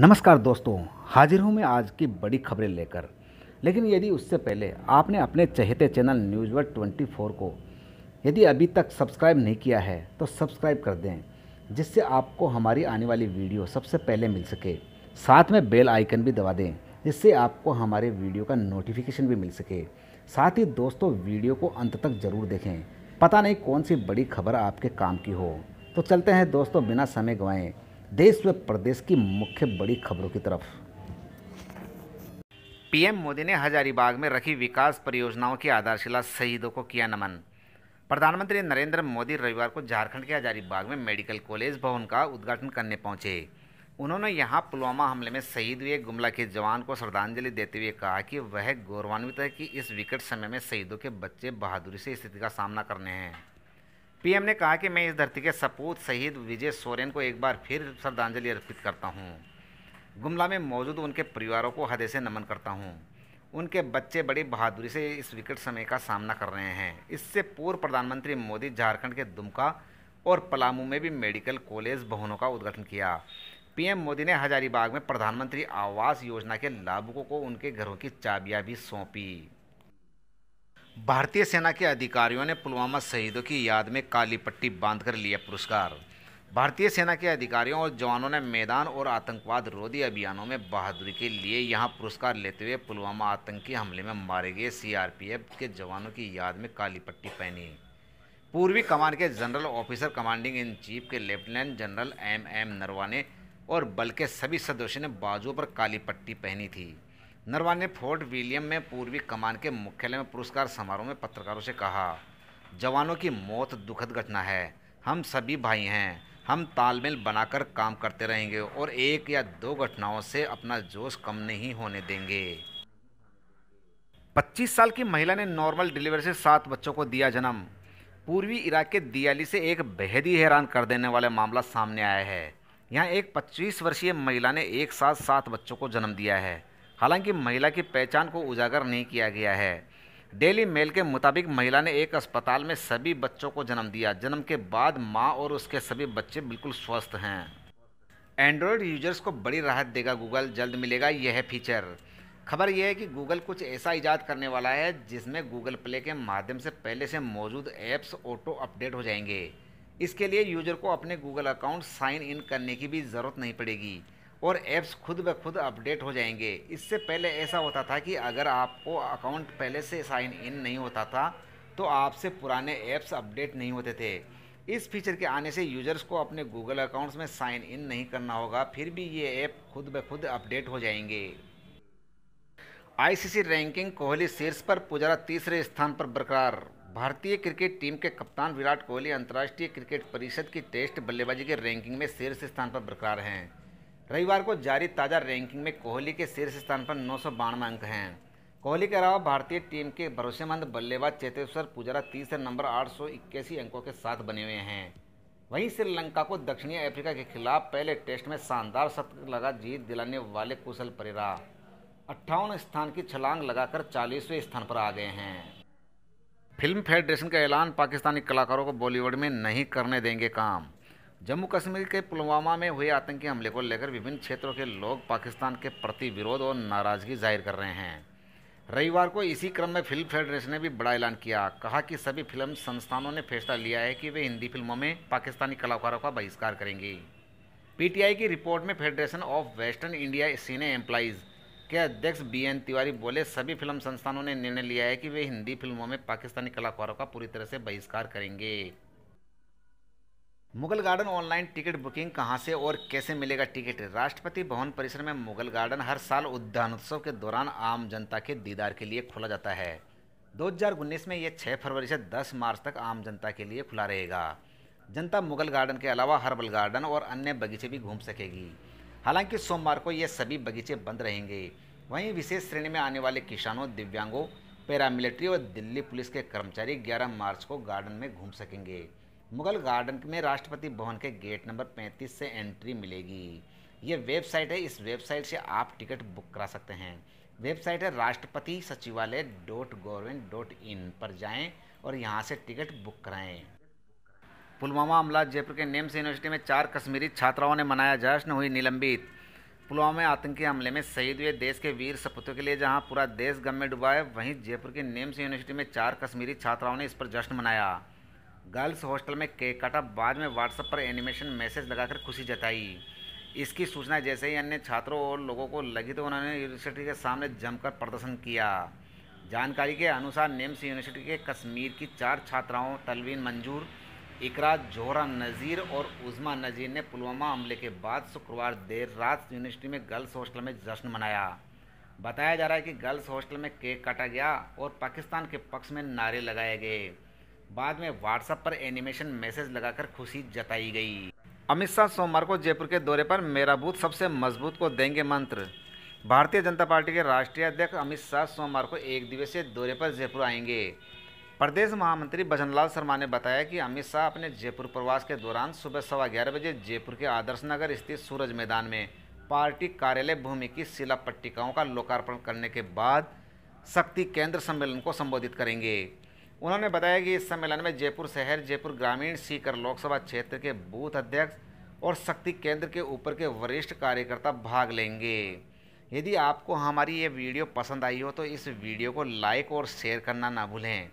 नमस्कार दोस्तों हाजिर हूँ मैं आज की बड़ी खबरें लेकर लेकिन यदि उससे पहले आपने अपने चहेते चैनल न्यूज़ वर्ल्ड ट्वेंटी को यदि अभी तक सब्सक्राइब नहीं किया है तो सब्सक्राइब कर दें जिससे आपको हमारी आने वाली वीडियो सबसे पहले मिल सके साथ में बेल आइकन भी दबा दें जिससे आपको हमारे वीडियो का नोटिफिकेशन भी मिल सके साथ ही दोस्तों वीडियो को अंत तक ज़रूर देखें पता नहीं कौन सी बड़ी खबर आपके काम की हो तो चलते हैं दोस्तों बिना समय गवाएं देश व प्रदेश की मुख्य बड़ी खबरों की तरफ पीएम मोदी ने हजारीबाग में रखी विकास परियोजनाओं की आधारशिला शहीदों को किया नमन प्रधानमंत्री नरेंद्र मोदी रविवार को झारखंड के हजारीबाग में मेडिकल कॉलेज भवन का उद्घाटन करने पहुंचे उन्होंने यहां पुलवामा हमले में शहीद हुए गुमला के जवान को श्रद्धांजलि देते हुए कहा कि वह गौरवान्वित है कि इस विकट समय में शहीदों के बच्चे बहादुरी से स्थिति का सामना करने हैं पीएम ने कहा कि मैं इस धरती के सपूत शहीद विजय सोरेन को एक बार फिर श्रद्धांजलि अर्पित करता हूँ गुमला में मौजूद उनके परिवारों को हृदय से नमन करता हूँ उनके बच्चे बड़ी बहादुरी से इस विकट समय का सामना कर रहे हैं इससे पूर्व प्रधानमंत्री मोदी झारखंड के दुमका और पलामू में भी मेडिकल कॉलेज भवनों का उद्घाटन किया पीएम मोदी ने हजारीबाग में प्रधानमंत्री आवास योजना के लाभुकों को उनके घरों की चाबियां भी सौंपी भारतीय सेना के अधिकारियों ने पुलवामा शहीदों की याद में काली पट्टी बांधकर लिया पुरस्कार भारतीय सेना के अधिकारियों और जवानों ने मैदान और आतंकवाद रोधी अभियानों में बहादुरी के लिए यहां पुरस्कार लेते हुए पुलवामा आतंकी हमले में मारे गए सीआरपीएफ के जवानों की याद में काली पट्टी पहनी पूर्वी कमान के general officer commanding in chief के lieutenant general M M Naravane और बल के सभी सदस्यों ने बाजुओं पर काली पट्टी पहनी थी नरवान ने फोर्ट विलियम में पूर्वी कमान के मुख्यालय में पुरस्कार समारोह में पत्रकारों से कहा जवानों की मौत दुखद घटना है हम सभी भाई हैं हम तालमेल बनाकर काम करते रहेंगे और एक या दो घटनाओं से अपना जोश कम नहीं होने देंगे 25 साल की महिला ने नॉर्मल डिलीवरी से सात बच्चों को दिया जन्म पूर्वी इराक के दियाली से एक बेहद ही हैरान कर देने वाला मामला सामने आया है यहाँ एक 25 वर्षीय महिला ने एक साथ सात बच्चों को जन्म दिया है हालांकि महिला की पहचान को उजागर नहीं किया गया है डेली मेल के मुताबिक महिला ने एक अस्पताल में सभी बच्चों को जन्म दिया जन्म के बाद माँ और उसके सभी बच्चे बिल्कुल स्वस्थ हैं एंड्रॉयड यूजर्स को बड़ी राहत देगा गूगल जल्द मिलेगा यह फीचर खबर यह है कि गूगल कुछ ऐसा ईजाद करने वाला है जिसमें गूगल प्ले के माध्यम से पहले से मौजूद ऐप्स ऑटो अपडेट हो जाएंगे इसके लिए यूजर को अपने गूगल अकाउंट साइन इन करने की भी ज़रूरत नहीं पड़ेगी और ऐप्स खुद ब खुद अपडेट हो जाएंगे इससे पहले ऐसा होता था कि अगर आपको अकाउंट पहले से साइन इन नहीं होता था तो आपसे पुराने ऐप्स अपडेट नहीं होते थे इस फीचर के आने से यूजर्स को अपने गूगल अकाउंट्स में साइन इन नहीं करना होगा फिर भी ये ऐप खुद ब खुद अपडेट हो जाएंगे आईसीसी रैंकिंग कोहली शीर्ष पर पुजारा तीसरे स्थान पर बरकरार भारतीय क्रिकेट टीम के कप्तान विराट कोहली अंतर्राष्ट्रीय क्रिकेट परिषद की टेस्ट बल्लेबाजी के रैंकिंग में शीर्ष स्थान पर बरकरार हैं रविवार को जारी ताज़ा रैंकिंग में कोहली के शीर्ष स्थान पर नौ अंक हैं कोहली के अलावा भारतीय टीम के भरोसेमंद बल्लेबाज चेतेश्वर पुजारा तीसरे नंबर आठ अंकों के साथ बने हुए हैं वहीं श्रीलंका को दक्षिणी अफ्रीका के खिलाफ पहले टेस्ट में शानदार शतक लगा जीत दिलाने वाले कुशल परेरा अट्ठावन स्थान की छलांग लगाकर चालीसवें स्थान पर आ गए हैं फिल्म फेडरेशन का ऐलान पाकिस्तानी कलाकारों को बॉलीवुड में नहीं करने देंगे काम जम्मू कश्मीर के पुलवामा में हुए आतंकी हमले को लेकर विभिन्न क्षेत्रों के लोग पाकिस्तान के प्रति विरोध और नाराज़गी जाहिर कर रहे हैं रविवार को इसी क्रम में फिल्म फेडरेशन ने भी बड़ा ऐलान किया कहा कि सभी फिल्म संस्थानों ने फैसला लिया है कि वे हिंदी फिल्मों में पाकिस्तानी कलाकारों का बहिष्कार करेंगी पीटीआई की रिपोर्ट में federation of western India cine employees के अध्यक्ष बी एन तिवारी बोले सभी फिल्म संस्थानों ने निर्णय लिया है कि वे हिंदी फिल्मों में पाकिस्तानी कलाकारों का पूरी तरह से बहिष्कार करेंगे Mughal garden online ticket booking कहां से और कैसे मिलेगा टिकट राष्ट्रपति भवन परिसर में मुगल गार्डन हर साल उद्यानोत्सव के दौरान आम जनता के दीदार के लिए खोला जाता है 2019 में यह 6 फरवरी से 10 मार्च तक आम जनता के लिए खुला रहेगा जनता मुगल गार्डन के अलावा हर्बल गार्डन और अन्य बगीचे भी घूम सकेगी हालांकि सोमवार को ये सभी बगीचे बंद रहेंगे वहीं विशेष श्रेणी में आने वाले किसानों दिव्यांगों पैरामिलिट्री और दिल्ली पुलिस के कर्मचारी 11 मार्च को गार्डन में घूम सकेंगे मुगल गार्डन में राष्ट्रपति भवन के गेट नंबर 35 से एंट्री मिलेगी ये वेबसाइट है इस वेबसाइट से आप टिकट बुक करा सकते हैं वेबसाइट है राष्ट्रपति सचिवालय डॉट गवर्नमेंट डॉट इन पर जाएं और यहाँ से टिकट बुक कराएं पुलवामा हमला जयपुर के नेम्स यूनिवर्सिटी में चार कश्मीरी छात्राओं ने मनाया जश्न हुई निलंबित पुलवामा आतंकी हमले में शहीद हुए देश के वीर सपूतों के लिए जहां पूरा देश गम में डूबा है वहीं जयपुर के नेम्स यूनिवर्सिटी में चार कश्मीरी छात्राओं ने इस पर जश्न मनाया गर्ल्स हॉस्टल में केक काटा बाद में व्हाट्सएप पर एनिमेशन मैसेज लगाकर खुशी जताई इसकी सूचना जैसे ही अन्य छात्रों और लोगों को लगी तो उन्होंने यूनिवर्सिटी के सामने जमकर प्रदर्शन किया जानकारी के अनुसार नेम्स यूनिवर्सिटी के कश्मीर की चार छात्राओं तलवीन मंजूर इकरा जोहरा नज़ीर और उज़मा नज़ीर ने पुलवामा हमले के बाद शुक्रवार देर रात यूनिवर्सिटी में गर्ल्स हॉस्टल में जश्न मनाया बताया जा रहा है कि गर्ल्स हॉस्टल में केक काटा गया और पाकिस्तान के पक्ष में नारे लगाए गए बाद में व्हाट्सएप पर एनिमेशन मैसेज लगाकर खुशी जताई गई अमित शाह सोमवार को जयपुर के दौरे पर मेरा बूथ सबसे मजबूत को देंगे मंत्र भारतीय जनता पार्टी के राष्ट्रीय अध्यक्ष अमित शाह सोमवार को एक दिवसीय दौरे पर जयपुर आएंगे प्रदेश महामंत्री भजनलाल शर्मा ने बताया कि अमित शाह अपने जयपुर प्रवास के दौरान सुबह सवा ग्यारह बजे जयपुर के आदर्श नगर स्थित सूरज मैदान में पार्टी कार्यालय भूमि की शिला पट्टिकाओं का लोकार्पण करने के बाद शक्ति केंद्र सम्मेलन को संबोधित करेंगे उन्होंने बताया कि इस सम्मेलन में जयपुर शहर जयपुर ग्रामीण सीकर लोकसभा क्षेत्र के बूथ अध्यक्ष और शक्ति केंद्र के ऊपर के वरिष्ठ कार्यकर्ता भाग लेंगे यदि आपको हमारी ये वीडियो पसंद आई हो तो इस वीडियो को लाइक और शेयर करना ना भूलें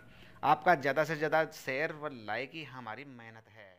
आपका ज़्यादा से ज़्यादा शेयर व लाइक ही हमारी मेहनत है